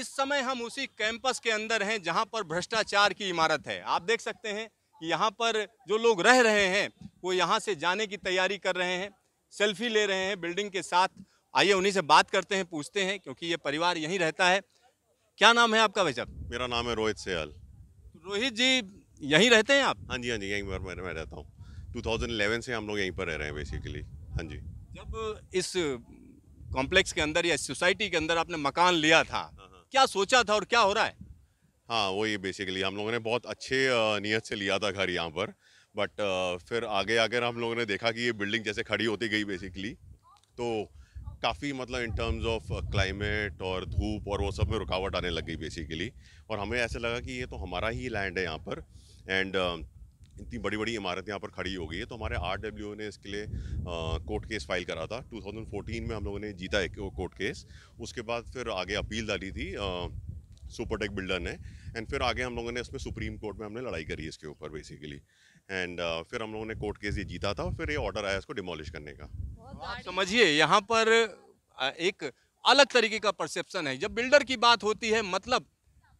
इस समय हम उसी कैंपस के अंदर हैं जहां पर भ्रष्टाचार की इमारत है आप देख सकते हैं कि यहाँ पर जो लोग रह रहे हैं वो यहाँ से जाने की तैयारी कर रहे हैं सेल्फी ले रहे हैं बिल्डिंग के साथ आइए उन्हीं से बात करते हैं पूछते हैं क्योंकि ये परिवार यहीं रहता है क्या नाम है आपका भाई साहब मेरा नाम है रोहित सयाल रोहित जी यहीं रहते हैं आप हाँ जी हाँ जी यहीं पर मैं, रहता हूँ टू से हम लोग यहीं पर रह रहे हैं बेसिकली हाँ जी जब इस कॉम्प्लेक्स के अंदर या सोसाइटी के अंदर आपने मकान लिया था हाँ। क्या सोचा था और क्या हो रहा है हाँ वही बेसिकली हम लोगों ने बहुत अच्छे नीयत से लिया था घर यहाँ पर बट फिर आगे आकर हम लोगों ने देखा कि ये बिल्डिंग जैसे खड़ी होती गई बेसिकली तो काफ़ी मतलब इन टर्म्स ऑफ क्लाइमेट और धूप और वो सब में रुकावट आने लग गई बेसिकली और हमें ऐसे लगा कि ये तो हमारा ही लैंड है यहाँ पर एंड uh, इतनी बड़ी बड़ी इमारत यहाँ पर खड़ी हो गई है तो हमारे आर ने इसके लिए कोर्ट केस फाइल करा था 2014 में हम लोगों ने जीता एक कोर्ट केस उसके बाद फिर आगे अपील डाली थी सुपरटेक बिल्डर ने एंड फिर आगे हम लोगों ने इसमें सुप्रीम कोर्ट में हमने लड़ाई करी इसके ऊपर बेसिकली एंड फिर हम लोगों ने कोर्ट केस ये जीता था फिर ये ऑर्डर आया इसको डिमोलिश करने का आप समझिए यहाँ पर एक अलग तरीके का परसेप्शन है जब बिल्डर की बात होती है मतलब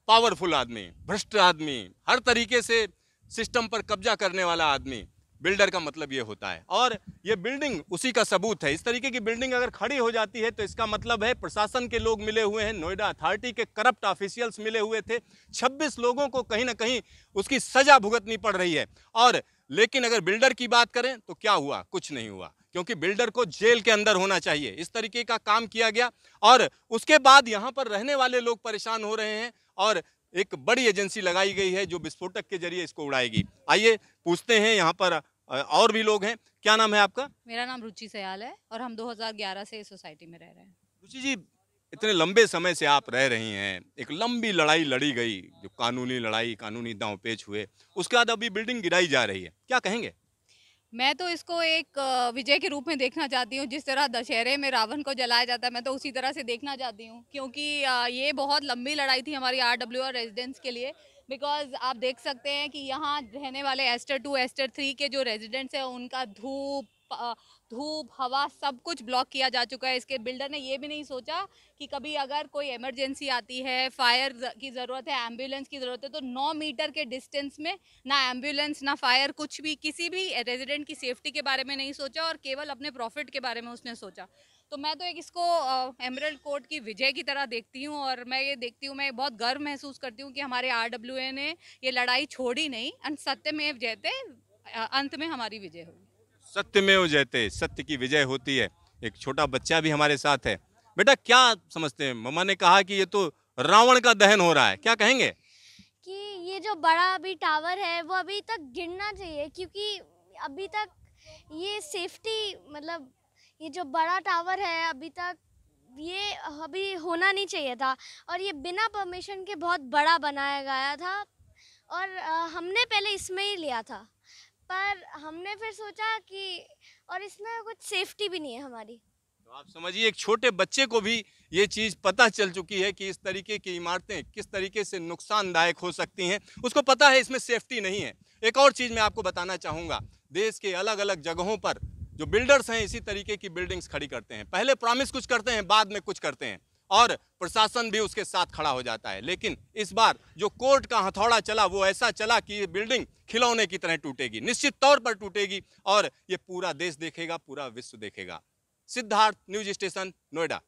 पावरफुल आदमी भ्रष्ट आदमी हर तरीके से सिस्टम पर कब्जा करने वाला आदमी बिल्डर का मतलब ये होता है और ये बिल्डिंग उसी का सबूत है इस तरीके की बिल्डिंग अगर खड़ी हो जाती है तो इसका मतलब है प्रशासन के लोग मिले हुए हैं नोएडा अथॉरिटी के करप्ट ऑफिशियल्स मिले हुए थे 26 लोगों को कहीं ना कहीं उसकी सज़ा भुगतनी पड़ रही है और लेकिन अगर बिल्डर की बात करें तो क्या हुआ कुछ नहीं हुआ क्योंकि बिल्डर को जेल के अंदर होना चाहिए इस तरीके का काम किया गया और उसके बाद यहाँ पर रहने वाले लोग परेशान हो रहे हैं और एक बड़ी एजेंसी लगाई गई है जो विस्फोटक के जरिए इसको उड़ाएगी आइए पूछते हैं यहाँ पर और भी लोग हैं क्या नाम है आपका मेरा नाम रुचि सयाल है और हम 2011 से इस सोसाइटी में रह रहे हैं रुचि जी इतने लंबे समय से आप रह रही हैं एक लंबी लड़ाई लड़ी गई जो कानूनी लड़ाई कानूनी दाव पेच हुए उसके बाद अभी बिल्डिंग गिराई जा रही है क्या कहेंगे मैं तो इसको एक विजय के रूप में देखना चाहती हूँ जिस तरह दशहरे में रावण को जलाया जाता है मैं तो उसी तरह से देखना चाहती हूँ क्योंकि ये बहुत लंबी लड़ाई थी हमारी आर डब्ल्यू आर रेजिडेंट्स के लिए बिकॉज आप देख सकते हैं कि यहाँ रहने वाले एस्टर टू एस्टर थ्री के जो रेजिडेंट्स हैं उनका धूप धूप हवा सब कुछ ब्लॉक किया जा चुका है इसके बिल्डर ने ये भी नहीं सोचा कि कभी अगर कोई इमरजेंसी आती है फायर की ज़रूरत है एम्बुलेंस की ज़रूरत है तो नौ मीटर के डिस्टेंस में ना एम्बुलेंस ना फायर कुछ भी किसी भी रेजिडेंट की सेफ्टी के बारे में नहीं सोचा और केवल अपने प्रॉफिट के बारे में उसने सोचा तो मैं तो एक इसको एमरल्ड कोर्ट की विजय की तरह देखती हूँ और मैं ये देखती हूँ मैं बहुत गर्व महसूस करती हूँ कि हमारे आर ने ये लड़ाई छोड़ी नहीं एंड सत्य में जयते अंत में हमारी विजय हुई सत्य सत्यमेव जयते सत्य की विजय होती है एक छोटा बच्चा भी हमारे साथ है बेटा क्या समझते हैं मम्मा ने कहा कि ये तो रावण का दहन हो रहा है क्या कहेंगे कि ये जो बड़ा अभी टावर है वो अभी तक गिरना चाहिए क्योंकि अभी तक ये सेफ्टी मतलब ये जो बड़ा टावर है अभी तक ये अभी होना नहीं चाहिए था और ये बिना परमिशन के बहुत बड़ा बनाया गया था और हमने पहले इसमें ही लिया था पर हमने फिर सोचा कि और इसमें कुछ सेफ्टी भी नहीं है हमारी तो आप समझिए एक छोटे बच्चे को भी ये चीज़ पता चल चुकी है कि इस तरीके की इमारतें किस तरीके से नुकसानदायक हो सकती हैं उसको पता है इसमें सेफ्टी नहीं है एक और चीज़ मैं आपको बताना चाहूँगा देश के अलग अलग जगहों पर जो बिल्डर्स हैं इसी तरीके की बिल्डिंग्स खड़ी करते हैं पहले प्रॉमिस कुछ करते हैं बाद में कुछ करते हैं और प्रशासन भी उसके साथ खड़ा हो जाता है लेकिन इस बार जो कोर्ट का हथौड़ा चला वो ऐसा चला कि ये बिल्डिंग खिलौने की तरह टूटेगी निश्चित तौर पर टूटेगी और ये पूरा देश देखेगा पूरा विश्व देखेगा सिद्धार्थ न्यूज स्टेशन नोएडा